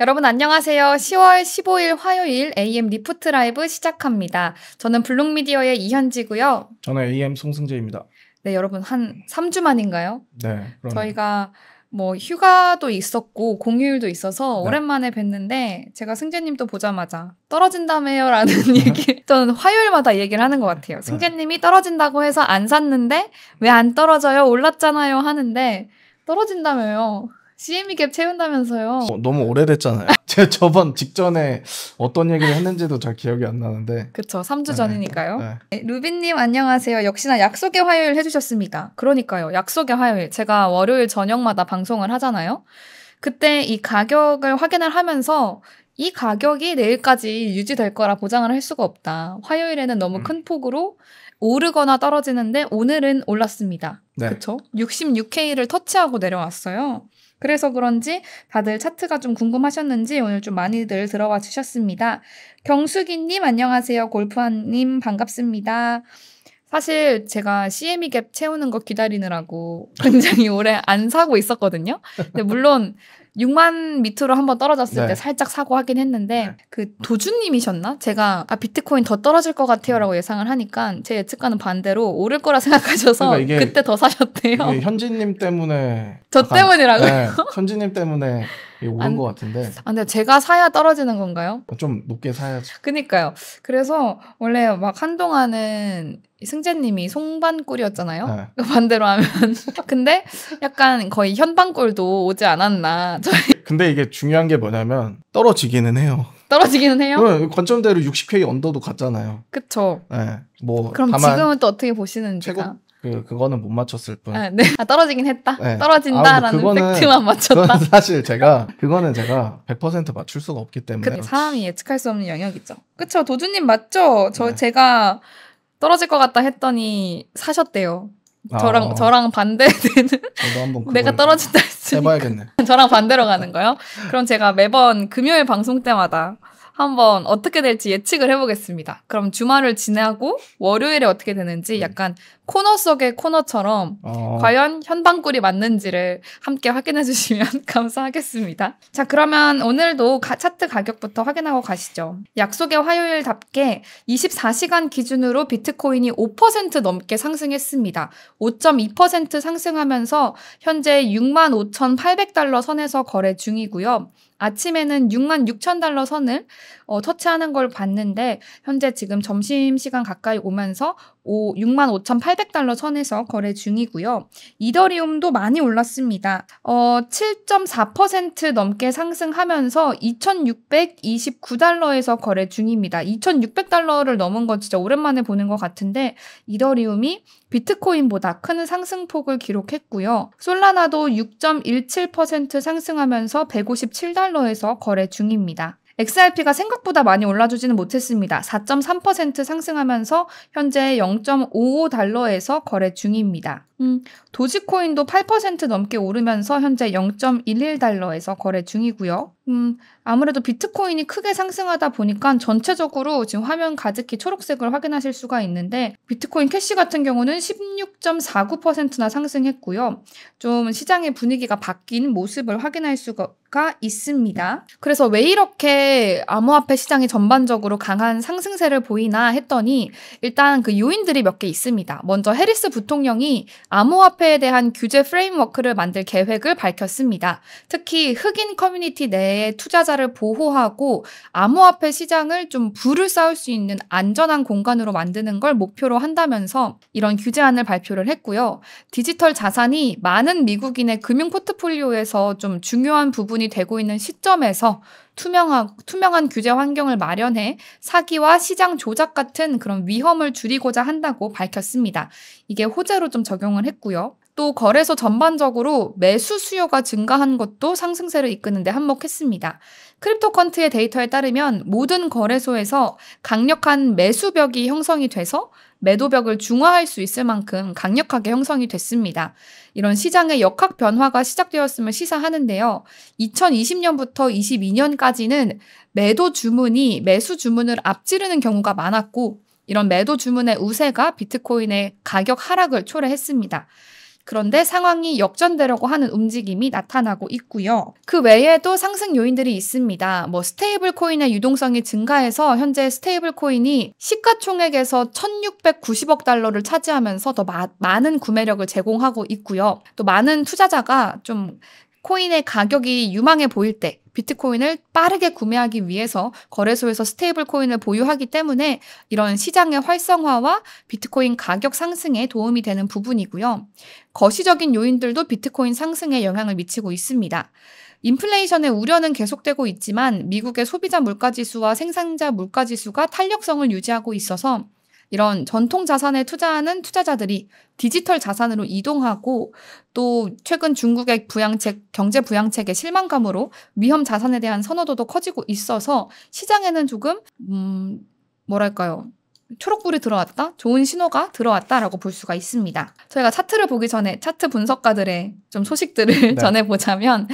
여러분 안녕하세요. 10월 15일 화요일 AM 리프트 라이브 시작합니다. 저는 블록미디어의 이현지고요. 저는 AM 송승재입니다. 네, 여러분 한 3주 만인가요? 네. 그러네. 저희가 뭐 휴가도 있었고 공휴일도 있어서 네. 오랜만에 뵀는데 제가 승재님 도 보자마자 떨어진다며요라는 얘기 저는 화요일마다 얘기를 하는 것 같아요. 네. 승재님이 떨어진다고 해서 안 샀는데 왜 안 떨어져요? 올랐잖아요 하는데 떨어진다며요. CME 갭 채운다면서요. 어, 너무 오래됐잖아요. 제 저번 직전에 어떤 얘기를 했는지도 잘 기억이 안 나는데. 그쵸. 3주 네. 전이니까요. 네. 네. 루빈님 안녕하세요. 역시나 약속의 화요일 해주셨습니다. 그러니까요. 약속의 화요일. 제가 월요일 저녁마다 방송을 하잖아요. 그때 이 가격을 확인을 하면서 이 가격이 내일까지 유지될 거라 보장을 할 수가 없다. 화요일에는 너무 음. 큰 폭으로 오르거나 떨어지는데 오늘은 올랐습니다. 네. 그쵸? 66K를 터치하고 내려왔어요. 그래서 그런지 다들 차트가 좀 궁금하셨는지 오늘 좀 많이들 들어와 주셨습니다. 경수기님 안녕하세요. 골프한님 반갑습니다. 사실 제가 CME 갭 채우는 거 기다리느라고 굉장히 오래 안 사고 있었거든요. 근데 물론 6만 밑으로 한 번 떨어졌을 네. 때 살짝 사고 하긴 했는데 네. 그 도주님이셨나? 제가 아 비트코인 더 떨어질 것 같아요라고 예상을 하니까 제 예측과는 반대로 오를 거라 생각하셔서 그러니까 그때 더 사셨대요. 현진님 때문에 저 약간, 때문이라고요? 네, 현진님 때문에 오른 것 같은데. 아, 근데 제가 사야 떨어지는 건가요? 좀 높게 사야죠. 그니까요. 그래서 원래 막 한동안은 승재님이 송반꿀이었잖아요. 네. 반대로 하면. 근데 약간 거의 현반꿀도 오지 않았나. 저희. 근데 이게 중요한 게 뭐냐면 떨어지기는 해요. 떨어지기는 해요? 네, 관점대로 60K 언더도 갔잖아요. 그쵸. 네. 뭐 그럼 지금은 또 어떻게 보시는지. 최고 그 그거는 못 맞췄을 뿐. 아, 네. 아, 떨어지긴 했다. 네. 아, 떨어진다라는 아, 그 팩트만 맞췄다. 사실 제가 그거는 제가 100% 맞출 수가 없기 때문에. 그, 사람이 예측할 수 없는 영역이죠. 그쵸 도준님 맞죠? 저 네. 제가 떨어질 것 같다 했더니 사셨대요. 아. 저랑 어. 저랑 반대되는 내가 떨어진다 했으니까 저랑 반대로 가는 거요. 그럼 제가 매번 금요일 방송 때마다 한번 어떻게 될지 예측을 해보겠습니다. 그럼 주말을 지나고 월요일에 어떻게 되는지 네. 약간 코너 속의 코너처럼 어. 과연 현방꿀이 맞는지를 함께 확인해 주시면 감사하겠습니다. 자, 그러면 오늘도 가, 차트 가격부터 확인하고 가시죠. 약속의 화요일답게 24시간 기준으로 비트코인이 5% 넘게 상승했습니다. 5.2% 상승하면서 현재 65,800달러 선에서 거래 중이고요. 아침에는 6 6 0 0 0 달러 선을 어, 터치하는 걸 봤는데 현재 지금 점심 시간 가까이 오면서 65,800달러 선에서 거래 중이고요. 이더리움도 많이 올랐습니다. 어, 7.4% 넘게 상승하면서 2,629달러에서 거래 중입니다. 2,600달러를 넘은 건 진짜 오랜만에 보는 것 같은데 이더리움이 비트코인보다 큰 상승폭을 기록했고요. 솔라나도 6.17% 상승하면서 157달러에서 거래 중입니다. XRP가 생각보다 많이 올라주지는 못했습니다. 4.3% 상승하면서 현재 0.55달러에서 거래 중입니다. 음, 도지코인도 8% 넘게 오르면서 현재 0.11달러에서 거래 중이고요. 음, 아무래도 비트코인이 크게 상승하다 보니까 전체적으로 지금 화면 가득히 초록색을 확인하실 수가 있는데 비트코인 캐시 같은 경우는 16.49%나 상승했고요. 좀 시장의 분위기가 바뀐 모습을 확인할 수가 있습니다. 그래서 왜 이렇게 암호화폐 시장이 전반적으로 강한 상승세를 보이나 했더니 일단 그 요인들이 몇 개 있습니다. 먼저 해리스 부통령이 암호화폐에 대한 규제 프레임워크를 만들 계획을 밝혔습니다. 특히 흑인 커뮤니티 내에 투자자를 보호하고 암호화폐 시장을 좀 불을 쌓을 수 있는 안전한 공간으로 만드는 걸 목표로 한다면서 이런 규제안을 발표를 했고요. 디지털 자산이 많은 미국인의 금융 포트폴리오에서 좀 중요한 부분이 되고 있는 시점에서 투명한, 투명한 규제 환경을 마련해 사기와 시장 조작 같은 그런 위험을 줄이고자 한다고 밝혔습니다. 이게 호재로 좀 적용을 했고요. 또 거래소 전반적으로 매수 수요가 증가한 것도 상승세를 이끄는데 한몫했습니다. 크립토컨트의 데이터에 따르면 모든 거래소에서 강력한 매수벽이 형성이 돼서 매도벽을 중화할 수 있을 만큼 강력하게 형성이 됐습니다. 이런 시장의 역학 변화가 시작되었음을 시사하는데요. 2020년부터 22년까지는 매도 주문이 매수 주문을 앞지르는 경우가 많았고 이런 매도 주문의 우세가 비트코인의 가격 하락을 초래했습니다. 그런데 상황이 역전되려고 하는 움직임이 나타나고 있고요. 그 외에도 상승 요인들이 있습니다. 뭐 스테이블 코인의 유동성이 증가해서 현재 스테이블 코인이 시가총액에서 1,690억 달러를 차지하면서 더 마, 많은 구매력을 제공하고 있고요. 또 많은 투자자가 좀 코인의 가격이 유망해 보일 때 비트코인을 빠르게 구매하기 위해서 거래소에서 스테이블 코인을 보유하기 때문에 이런 시장의 활성화와 비트코인 가격 상승에 도움이 되는 부분이고요. 거시적인 요인들도 비트코인 상승에 영향을 미치고 있습니다. 인플레이션의 우려는 계속되고 있지만 미국의 소비자 물가지수와 생산자 물가지수가 탄력성을 유지하고 있어서 이런 전통 자산에 투자하는 투자자들이 디지털 자산으로 이동하고 또 최근 중국의 부양책, 경제 부양책의 실망감으로 위험 자산에 대한 선호도도 커지고 있어서 시장에는 조금, 음, 뭐랄까요. 초록불이 들어왔다? 좋은 신호가 들어왔다라고 볼 수가 있습니다. 저희가 차트를 보기 전에 차트 분석가들의 좀 소식들을 네. 전해보자면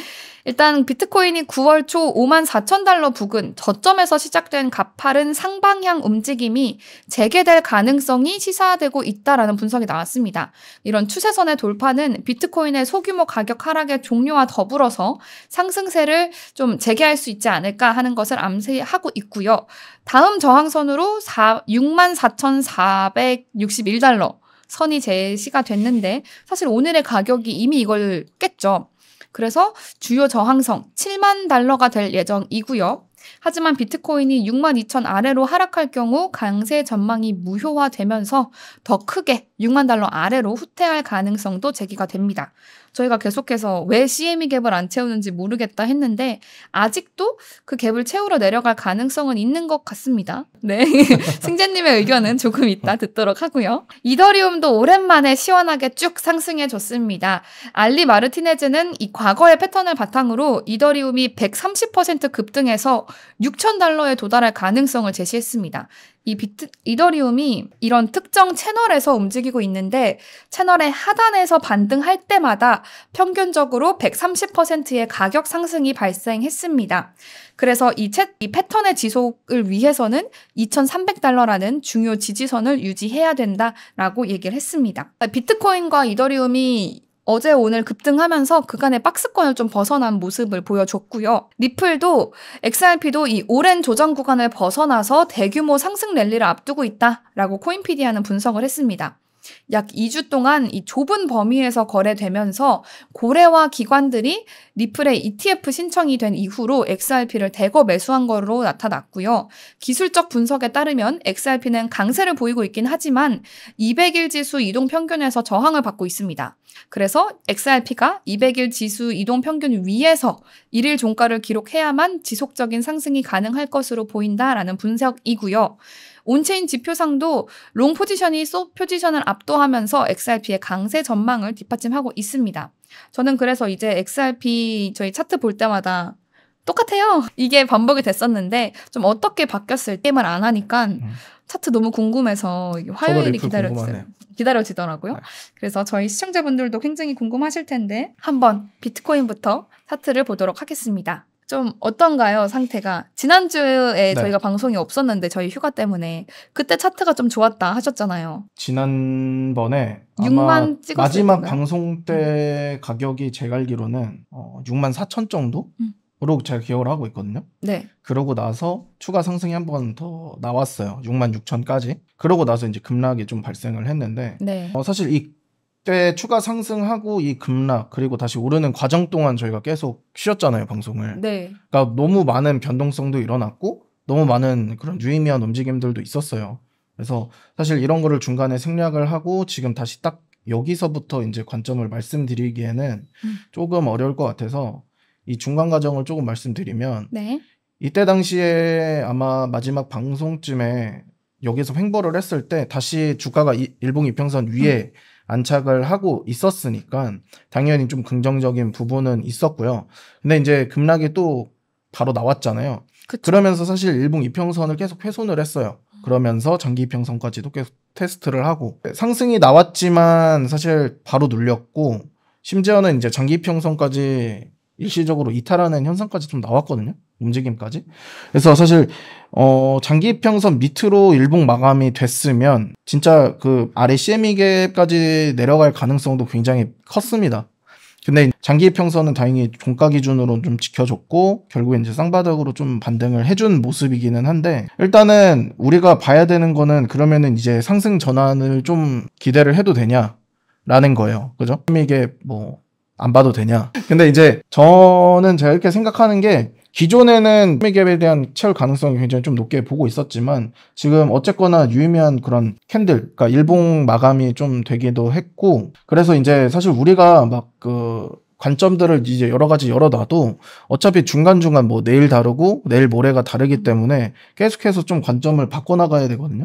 일단 비트코인이 9월 초 5만 4천 달러 부근 저점에서 시작된 가파른 상방향 움직임이 재개될 가능성이 시사되고 있다라는 분석이 나왔습니다. 이런 추세선의 돌파는 비트코인의 소규모 가격 하락의 종료와 더불어서 상승세를 좀 재개할 수 있지 않을까 하는 것을 암시하고 있고요. 다음 저항선으로 4, 6만 4,461달러 선이 제시가 됐는데 사실 오늘의 가격이 이미 이걸 깼죠. 그래서 주요 저항성 7만 달러가 될 예정이고요. 하지만 비트코인이 6만 2천 아래로 하락할 경우 강세 전망이 무효화되면서 더 크게 6만 달러 아래로 후퇴할 가능성도 제기가 됩니다. 저희가 계속해서 왜 CME 갭을 안 채우는지 모르겠다 했는데 아직도 그 갭을 채우러 내려갈 가능성은 있는 것 같습니다. 네. 승재님의 의견은 조금 이따 듣도록 하고요. 이더리움도 오랜만에 시원하게 쭉 상승해 줬습니다. 알리 마르티네즈는 이 과거의 패턴을 바탕으로 이더리움이 130% 급등해서 6천달러에 도달할 가능성을 제시했습니다. 이 비트, 이더리움이 이런 특정 채널에서 움직이고 있는데 채널의 하단에서 반등할 때마다 평균적으로 130%의 가격 상승이 발생했습니다. 그래서 이, 채, 이 패턴의 지속을 위해서는 2,300달러라는 중요 지지선을 유지해야 된다라고 얘기를 했습니다. 비트코인과 이더리움이 어제 오늘 급등하면서 그간의 박스권을 좀 벗어난 모습을 보여줬고요. 리플도 XRP도 이 오랜 조정 구간을 벗어나서 대규모 상승 랠리를 앞두고 있다라고 코인피디아는 분석을 했습니다. 약 2주 동안 이 좁은 범위에서 거래되면서 고래와 기관들이 리플의 ETF 신청이 된 이후로 XRP를 대거 매수한 것으로 나타났고요. 기술적 분석에 따르면 XRP는 강세를 보이고 있긴 하지만 200일 지수 이동 평균에서 저항을 받고 있습니다. 그래서 XRP가 200일 지수 이동 평균 위에서 1일 종가를 기록해야만 지속적인 상승이 가능할 것으로 보인다라는 분석이고요. 온체인 지표상도 롱 포지션이 숏 포지션을 압도하면서 XRP의 강세 전망을 뒷받침하고 있습니다. 저는 그래서 이제 XRP 저희 차트 볼 때마다 똑같아요. 이게 반복이 됐었는데 좀 어떻게 바뀌었을 때만 안 하니까 음. 차트 너무 궁금해서 화요일이 기다려 기다려지더라고요. 아. 그래서 저희 시청자분들도 굉장히 궁금하실 텐데 한번 비트코인부터 차트를 보도록 하겠습니다. 좀 어떤가요 상태가 지난주에 네. 저희가 방송이 없었는데 저희 휴가 때문에 그때 차트가 좀 좋았다 하셨잖아요. 지난번에 6만 찍었 마지막 방송 때 음. 가격이 제가 알기로는 어, 6만 4천 정도? 음. 로 제가 기억을 하고 있거든요. 네. 그러고 나서 추가 상승이 한 번 더 나왔어요. 6만 6천까지. 그러고 나서 이제 급락이 좀 발생을 했는데 네. 어, 사실 이때 추가 상승하고 이 급락 그리고 다시 오르는 과정 동안 저희가 계속 쉬었잖아요 방송을. 네. 그러니까 너무 많은 변동성도 일어났고 너무 많은 그런 유의미한 움직임들도 있었어요. 그래서 사실 이런 거를 중간에 생략을 하고 지금 다시 딱 여기서부터 이제 관점을 말씀드리기에는 음. 조금 어려울 것 같아서 이 중간 과정을 조금 말씀드리면 네. 이때 당시에 아마 마지막 방송쯤에 여기서 횡보를 했을 때 다시 주가가 일봉 이평선 위에 음. 안착을 하고 있었으니까 당연히 좀 긍정적인 부분은 있었고요. 근데 이제 급락이 또 바로 나왔잖아요. 그쵸. 그러면서 사실 일봉 이평선을 계속 훼손을 했어요. 음. 그러면서 장기 이평선까지도 계속 테스트를 하고 상승이 나왔지만 사실 바로 눌렸고 심지어는 이제 장기 이평선까지 일시적으로 이탈하는 현상까지 좀 나왔거든요. 움직임까지. 그래서 사실 어 장기 평선 밑으로 일봉 마감이 됐으면 진짜 그 아래 CME계까지 내려갈 가능성도 굉장히 컸습니다. 근데 장기 평선은 다행히 종가 기준으로 좀 지켜줬고 결국엔 이제 쌍바닥으로 좀 반등을 해준 모습이기는 한데 일단은 우리가 봐야 되는 거는 그러면은 이제 상승 전환을 좀 기대를 해도 되냐 라는 거예요. 그죠? 이게 뭐안 봐도 되냐. 근데 이제 저는 제가 이렇게 생각하는 게 기존에는 매개에 대한 채울 가능성이 굉장히 좀 높게 보고 있었지만 지금 어쨌거나 유의미한 그런 캔들, 그러니까 일봉 마감이 좀 되기도 했고 그래서 이제 사실 우리가 막 그 관점들을 이제 여러 가지 열어놔도 어차피 중간중간 뭐 내일 다르고 내일 모레가 다르기 때문에 계속해서 좀 관점을 바꿔나가야 되거든요.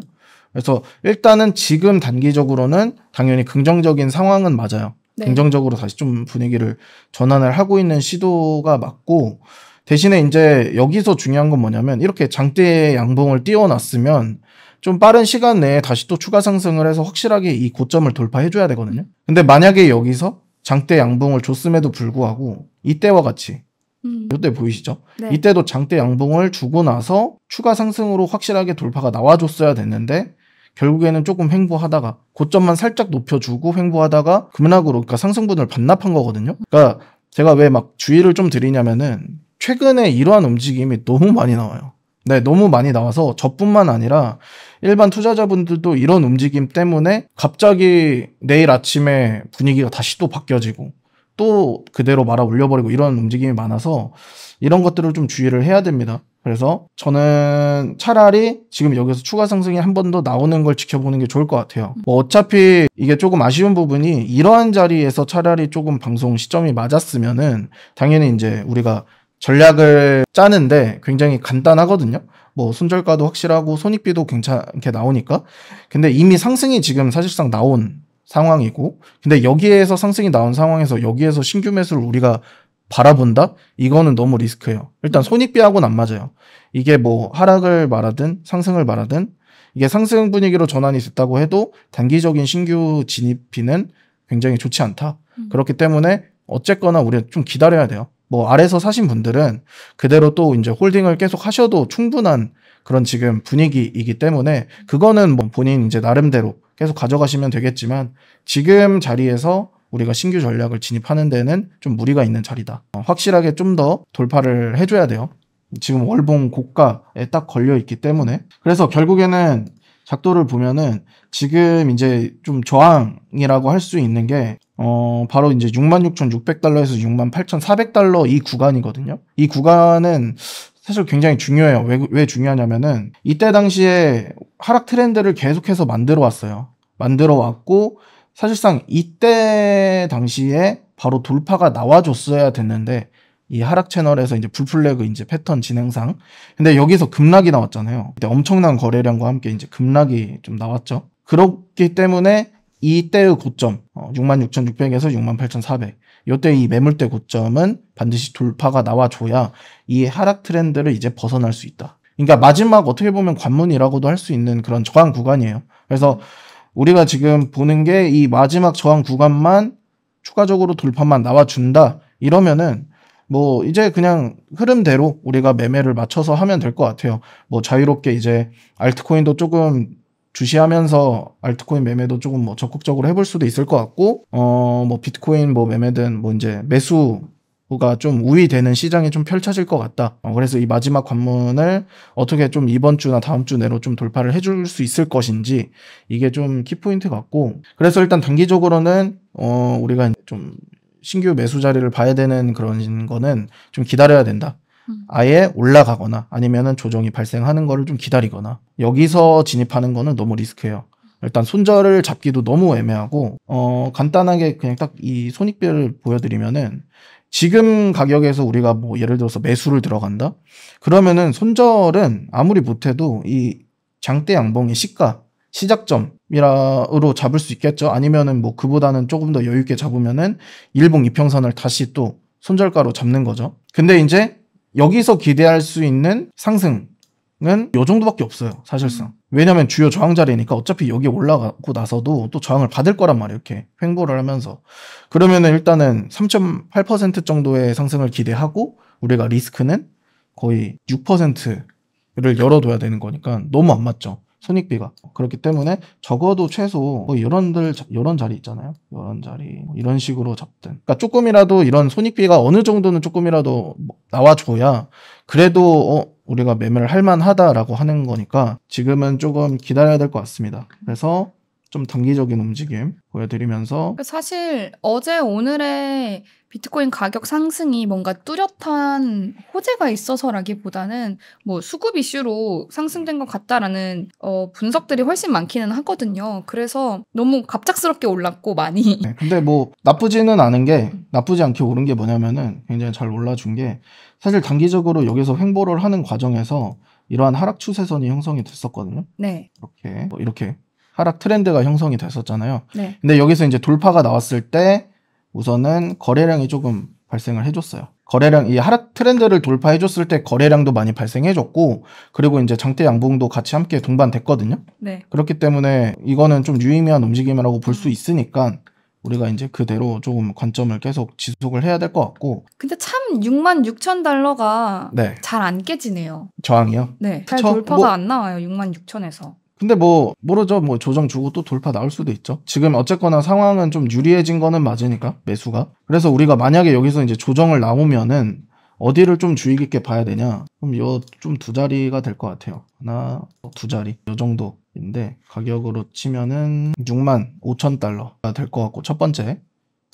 그래서 일단은 지금 단기적으로는 당연히 긍정적인 상황은 맞아요. 네. 긍정적으로 다시 좀 분위기를 전환을 하고 있는 시도가 맞고 대신에 이제 여기서 중요한 건 뭐냐면 이렇게 장대 양봉을 띄워놨으면 좀 빠른 시간 내에 다시 또 추가 상승을 해서 확실하게 이 고점을 돌파해줘야 되거든요. 근데 만약에 여기서 장대 양봉을 줬음에도 불구하고 이때와 같이 음. 이때 보이시죠? 네. 이때도 장대 양봉을 주고 나서 추가 상승으로 확실하게 돌파가 나와줬어야 됐는데 결국에는 조금 횡보하다가 고점만 살짝 높여주고 횡보하다가 급락으로 그러니까 상승분을 반납한 거거든요. 그러니까 제가 왜 막 주의를 좀 드리냐면은 최근에 이러한 움직임이 너무 많이 나와요. 네, 너무 많이 나와서 저뿐만 아니라 일반 투자자분들도 이런 움직임 때문에 갑자기 내일 아침에 분위기가 다시 또 바뀌어지고 또 그대로 말아 올려버리고 이런 움직임이 많아서 이런 것들을 좀 주의를 해야 됩니다. 그래서 저는 차라리 지금 여기서 추가 상승이 한 번 더 나오는 걸 지켜보는 게 좋을 것 같아요. 뭐 어차피 이게 조금 아쉬운 부분이 이러한 자리에서 차라리 조금 방송 시점이 맞았으면은 당연히 이제 우리가 전략을 짜는데 굉장히 간단하거든요. 뭐 손절가도 확실하고 손익비도 괜찮게 나오니까. 근데 이미 상승이 지금 사실상 나온 상황이고 근데 여기에서 상승이 나온 상황에서 여기에서 신규 매수를 우리가 바라본다? 이거는 너무 리스크예요. 일단 음. 손익비하고는 안 맞아요. 이게 뭐 하락을 말하든 상승을 말하든 이게 상승 분위기로 전환이 됐다고 해도 단기적인 신규 진입비는 굉장히 좋지 않다. 음. 그렇기 때문에 어쨌거나 우리는 좀 기다려야 돼요. 뭐 아래서 사신 분들은 그대로 또 이제 홀딩을 계속 하셔도 충분한 그런 지금 분위기이기 때문에 그거는 뭐 본인 이제 나름대로 계속 가져가시면 되겠지만 지금 자리에서 우리가 신규 전략을 진입하는 데는 좀 무리가 있는 자리다. 어, 확실하게 좀 더 돌파를 해줘야 돼요. 지금 월봉 고가에 딱 걸려 있기 때문에 그래서 결국에는 작도를 보면은 지금 이제 좀 저항이라고 할 수 있는 게 어, 바로 이제 66,600달러에서 68,400달러 이 구간이거든요. 이 구간은 사실 굉장히 중요해요. 왜, 왜 중요하냐면은 이때 당시에 하락 트렌드를 계속해서 만들어 왔어요. 만들어 왔고 사실상 이때 당시에 바로 돌파가 나와줬어야 됐는데 이 하락 채널에서 이제 불플래그 이제 패턴 진행상 근데 여기서 급락이 나왔잖아요. 그때 엄청난 거래량과 함께 이제 급락이 좀 나왔죠. 그렇기 때문에 이때의 고점 66,600에서 68,400 이때 이 매물대 고점은 반드시 돌파가 나와줘야 이 하락 트렌드를 이제 벗어날 수 있다. 그러니까 마지막 어떻게 보면 관문이라고도 할 수 있는 그런 저항 구간이에요. 그래서 우리가 지금 보는 게 이 마지막 저항 구간만 추가적으로 돌파만 나와준다 이러면은 뭐 이제 그냥 흐름대로 우리가 매매를 맞춰서 하면 될 것 같아요. 뭐 자유롭게 이제 알트코인도 조금 주시하면서 알트코인 매매도 조금 뭐 적극적으로 해볼 수도 있을 것 같고 어 뭐 비트코인 뭐 매매든 뭐 이제 매수 가좀 우위되는 시장이 좀 펼쳐질 것 같다. 어, 그래서 이 마지막 관문을 어떻게 좀 이번 주나 다음 주 내로 좀 돌파를 해줄 수 있을 것인지 이게 좀 키포인트 같고 그래서 일단 단기적으로는 어, 우리가 좀 신규 매수 자리를 봐야 되는 그런 거는 좀 기다려야 된다. 음. 아예 올라가거나 아니면은 조정이 발생하는 거를 좀 기다리거나 여기서 진입하는 거는 너무 리스크해요. 일단 손절을 잡기도 너무 애매하고 어 간단하게 그냥 딱 이 손익별을 보여드리면은 지금 가격에서 우리가 뭐 예를 들어서 매수를 들어간다? 그러면은 손절은 아무리 못해도 이 장대 양봉의 시가, 시작점이라로 으 잡을 수 있겠죠. 아니면은 뭐 그보다는 조금 더 여유 있게 잡으면은 일봉 이평선을 다시 또 손절가로 잡는 거죠. 근데 이제 여기서 기대할 수 있는 상승은 요 정도밖에 없어요. 사실상. 왜냐면 주요 저항 자리니까 어차피 여기 올라가고 나서도 또 저항을 받을 거란 말이에요. 이렇게 횡보를 하면서. 그러면은 일단은 3.8% 정도의 상승을 기대하고 우리가 리스크는 거의 6%를 열어둬야 되는 거니까 너무 안 맞죠. 손익비가 그렇기 때문에 적어도 최소 뭐 이런들 이런 자리 있잖아요 이런 자리 뭐 이런 식으로 잡든 그러니까 조금이라도 이런 손익비가 어느 정도는 조금이라도 뭐 나와줘야 그래도 어, 우리가 매매를 할 만하다라고 하는 거니까 지금은 조금 기다려야 될 것 같습니다 그래서 좀 단기적인 움직임 보여드리면서 그러니까 사실 어제 오늘의 비트코인 가격 상승이 뭔가 뚜렷한 호재가 있어서라기보다는 뭐 수급 이슈로 상승된 것 같다라는 어, 분석들이 훨씬 많기는 하거든요. 그래서 너무 갑작스럽게 올랐고 많이. 네, 근데 뭐 나쁘지는 않은 게 음. 나쁘지 않게 오른 게 뭐냐면은 굉장히 잘 올라준 게 사실 단기적으로 여기서 횡보를 하는 과정에서 이러한 하락 추세선이 형성이 됐었거든요. 네. 이렇게 뭐 이렇게 하락 트렌드가 형성이 됐었잖아요. 네. 근데 여기서 이제 돌파가 나왔을 때 우선은 거래량이 조금 발생을 해줬어요. 거래량 이 하락 트렌드를 돌파해 줬을 때 거래량도 많이 발생해 줬고 그리고 이제 장대 양봉도 같이 함께 동반됐거든요. 네. 그렇기 때문에 이거는 좀 유의미한 움직임이라고 볼 수 있으니까 우리가 이제 그대로 조금 관점을 계속 지속을 해야 될 것 같고. 근데 참 6만 6천 달러가 네. 잘안 깨지네요. 저항이요? 네. 잘 저, 돌파가 뭐, 안 나와요. 6만 6천에서. 근데 뭐 모르죠. 뭐 조정 주고 또 돌파 나올 수도 있죠. 지금 어쨌거나 상황은 좀 유리해진 거는 맞으니까 매수가. 그래서 우리가 만약에 여기서 이제 조정을 나오면은 어디를 좀 주의 깊게 봐야 되냐? 그럼 요 좀 두 자리가 될 것 같아요. 하나, 두 자리. 요 정도인데 가격으로 치면은 6만 5천 달러가 될 것 같고 첫 번째.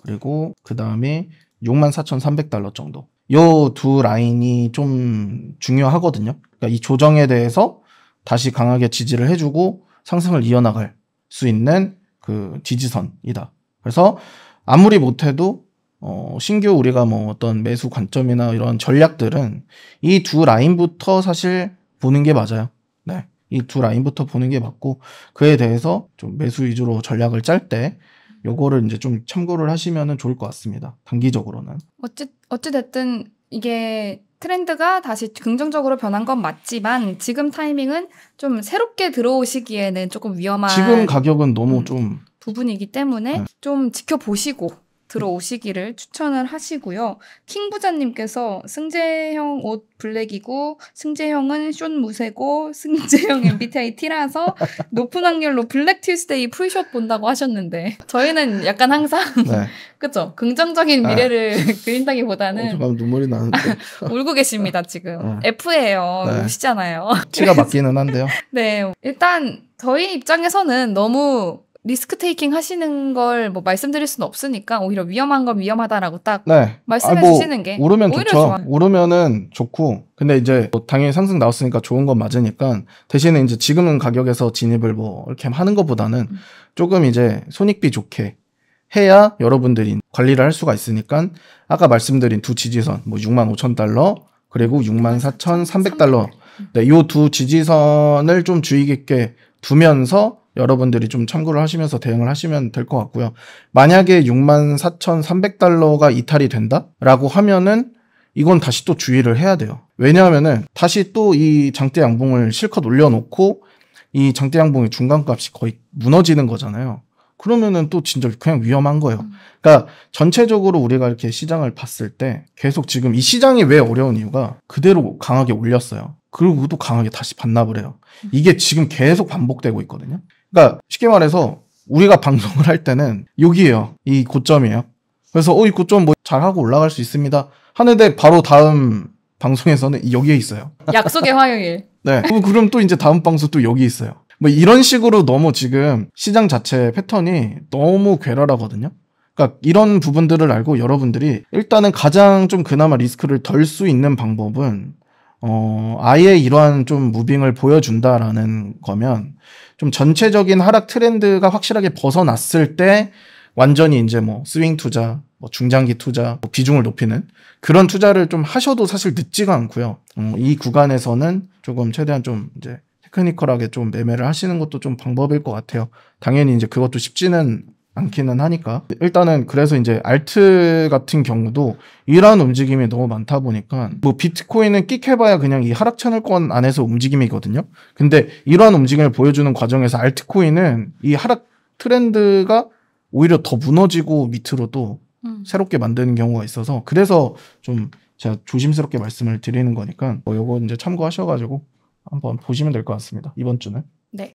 그리고 그다음에 6만 4,300달러 정도. 요 두 라인이 좀 중요하거든요. 그러니까 이 조정에 대해서 다시 강하게 지지를 해주고 상승을 이어나갈 수 있는 그 지지선이다. 그래서 아무리 못해도 어, 신규 우리가 뭐 어떤 매수 관점이나 이런 전략들은 이 두 라인부터 사실 보는 게 맞아요. 네. 이 두 라인부터 보는 게 맞고 그에 대해서 좀 매수 위주로 전략을 짤 때 요거를 이제 좀 참고를 하시면 좋을 것 같습니다. 단기적으로는. 어찌 어찌 됐든 이게 트렌드가 다시 긍정적으로 변한 건 맞지만 지금 타이밍은 좀 새롭게 들어오시기에는 조금 위험한 지금 가격은 너무 음, 좀 부분이기 때문에 네. 좀 지켜보시고 들어오시기를 추천을 하시고요. 킹 부자님께서 승재형 옷 블랙이고 승재형은 숏 무쇠고 승재형 MBTI T라서 높은 확률로 블랙 튜스데이 풀숏 본다고 하셨는데 저희는 약간 항상 네. 그죠 긍정적인 아. 미래를 네. 그린다기보다는 어, 눈물이 나는데 울고 계십니다 지금 어. F예요 네. 시잖아요 티가 맞기는 한데요. 네 일단 저희 입장에서는 너무 리스크 테이킹 하시는 걸 뭐 말씀드릴 수는 없으니까 오히려 위험한 건 위험하다라고 딱 네. 말씀해 아, 뭐 주시는 게 오르면 좋죠. 좋아. 오르면은 좋고 근데 이제 뭐 당연히 상승 나왔으니까 좋은 건 맞으니까 대신에 이제 지금은 가격에서 진입을 뭐 이렇게 하는 것보다는 음. 조금 이제 손익비 좋게 해야 여러분들이 관리를 할 수가 있으니까 아까 말씀드린 두 지지선 뭐 6만 5천 달러 그리고 6만 4천 3백 달러 네, 요 두 지지선을 좀 주의 깊게 두면서 여러분들이 좀 참고를 하시면서 대응을 하시면 될 것 같고요. 만약에 64,300달러가 이탈이 된다라고 하면은 이건 다시 또 주의를 해야 돼요. 왜냐하면은 다시 또 이 장대 양봉을 실컷 올려놓고 이 장대 양봉의 중간값이 거의 무너지는 거잖아요. 그러면은 또 진짜 그냥 위험한 거예요. 음. 그러니까 전체적으로 우리가 이렇게 시장을 봤을 때 계속 지금 이 시장이 왜 어려운 이유가 그대로 강하게 올렸어요. 그리고 또 강하게 다시 반납을 해요. 음. 이게 지금 계속 반복되고 있거든요. 그러니까 쉽게 말해서 우리가 방송을 할 때는 여기에요. 이 고점이에요. 그래서 어, 이 고점 뭐 잘하고 올라갈 수 있습니다. 하는데 바로 다음 방송에서는 여기에 있어요. 약속의 화요일. 네. 그럼 또 이제 다음 방송 또 여기 있어요. 뭐 이런 식으로 너무 지금 시장 자체 패턴이 너무 괴랄하거든요. 그러니까 이런 부분들을 알고 여러분들이 일단은 가장 좀 그나마 리스크를 덜 수 있는 방법은 어, 아예 이러한 좀 무빙을 보여준다라는 거면 좀 전체적인 하락 트렌드가 확실하게 벗어났을 때 완전히 이제 뭐 스윙 투자, 뭐 중장기 투자, 뭐 비중을 높이는 그런 투자를 좀 하셔도 사실 늦지가 않고요. 어, 이 구간에서는 조금 최대한 좀 이제 테크니컬하게 좀 매매를 하시는 것도 좀 방법일 것 같아요. 당연히 이제 그것도 쉽지는 않기는 하니까 일단은 그래서 이제 알트 같은 경우도 이러한 움직임이 너무 많다 보니까 뭐 비트코인은 끽해봐야 그냥 이 하락 채널권 안에서 움직임이거든요 근데 이러한 움직임을 보여주는 과정에서 알트코인은 이 하락 트렌드가 오히려 더 무너지고 밑으로도 음. 새롭게 만드는 경우가 있어서 그래서 좀 제가 조심스럽게 말씀을 드리는 거니까 뭐 요거 이제 참고하셔가지고 한번 보시면 될 것 같습니다 이번 주는